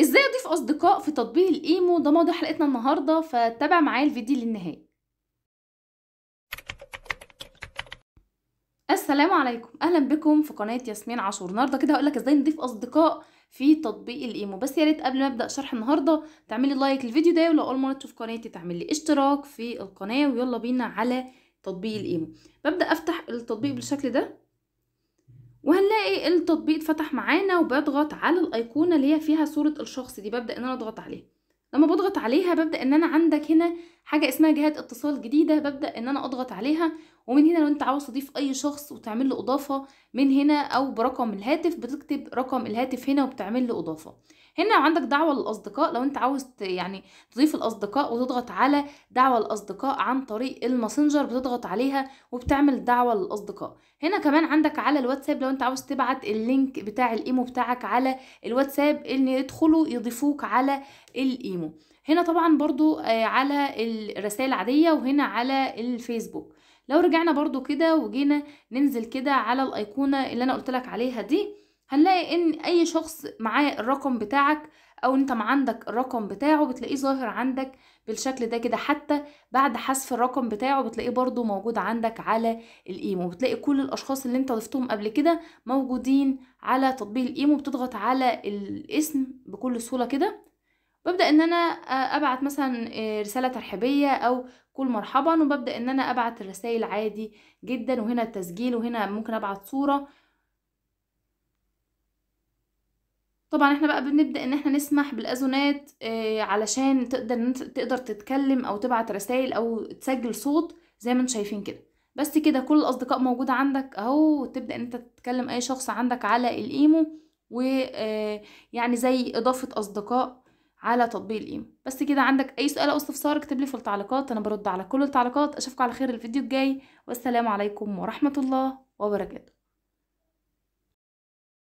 ازاي اضيف اصدقاء في تطبيق الايمو ده موضوع حلقتنا النهارده فتابع معايا الفيديو للنهايه السلام عليكم اهلا بكم في قناه ياسمين عاشور النهارده كده هقولك ازاي نضيف اصدقاء في تطبيق الايمو بس يا ريت قبل ما ابدا شرح النهارده تعملي لايك للفيديو ده ولو اول مره تشوف قناتي تعملي اشتراك في القناه ويلا بينا على تطبيق الايمو ببدا افتح التطبيق بالشكل ده وهنلاقي التطبيق اتفتح معانا وبضغط على الايقونه اللي هي فيها صوره الشخص دي ببدا ان انا اضغط عليها لما بضغط عليها ببدا ان انا عندك هنا حاجه اسمها جهات اتصال جديده ببدا ان انا اضغط عليها ومن هنا لو انت عاوز تضيف اي شخص وتعمل له اضافه من هنا او برقم الهاتف بتكتب رقم الهاتف هنا وبتعمل له اضافه هنا لو عندك دعوه للاصدقاء لو انت عاوز يعني تضيف الاصدقاء وتضغط على دعوه الاصدقاء عن طريق الماسنجر بتضغط عليها وبتعمل دعوه للاصدقاء هنا كمان عندك على الواتساب لو انت عاوز تبعت اللينك بتاع الايمو بتاعك على الواتساب ان يدخلوا يضيفوك على الايمو هنا طبعا برضو آه، على الرسائل العادية وهنا على الفيسبوك لو رجعنا برضو كده وجينا ننزل كده على الايقونة اللي انا لك عليها دي هنلاقي ان اي شخص معاه الرقم بتاعك او انت ما عندك الرقم بتاعه بتلاقيه ظاهر عندك بالشكل ده كده حتى بعد حذف الرقم بتاعه بتلاقيه برضو موجود عندك على الايمو بتلاقي كل الاشخاص اللي انت ضفتهم قبل كده موجودين على تطبيق الايمو بتضغط على الاسم بكل سهولة كده ببدأ ان انا ابعت مثلا رسالة ترحيبية او كل مرحبا وببدأ ان انا ابعت الرسائل عادي جدا وهنا التسجيل وهنا ممكن ابعت صورة طبعا احنا بقى بنبدا ان احنا نسمح بالاذونات اه علشان تقدر تقدر تتكلم او تبعت رسائل او تسجل صوت زي ما انتم شايفين كده بس كده كل الاصدقاء موجوده عندك اهو وتبدأ ان انت تتكلم اي شخص عندك على الايمو ويعني زي اضافه اصدقاء على تطبيق الايم بس كده عندك اي سؤال او استفسار اكتب لي في التعليقات انا برد على كل التعليقات اشوفكم على خير الفيديو الجاي والسلام عليكم ورحمه الله وبركاته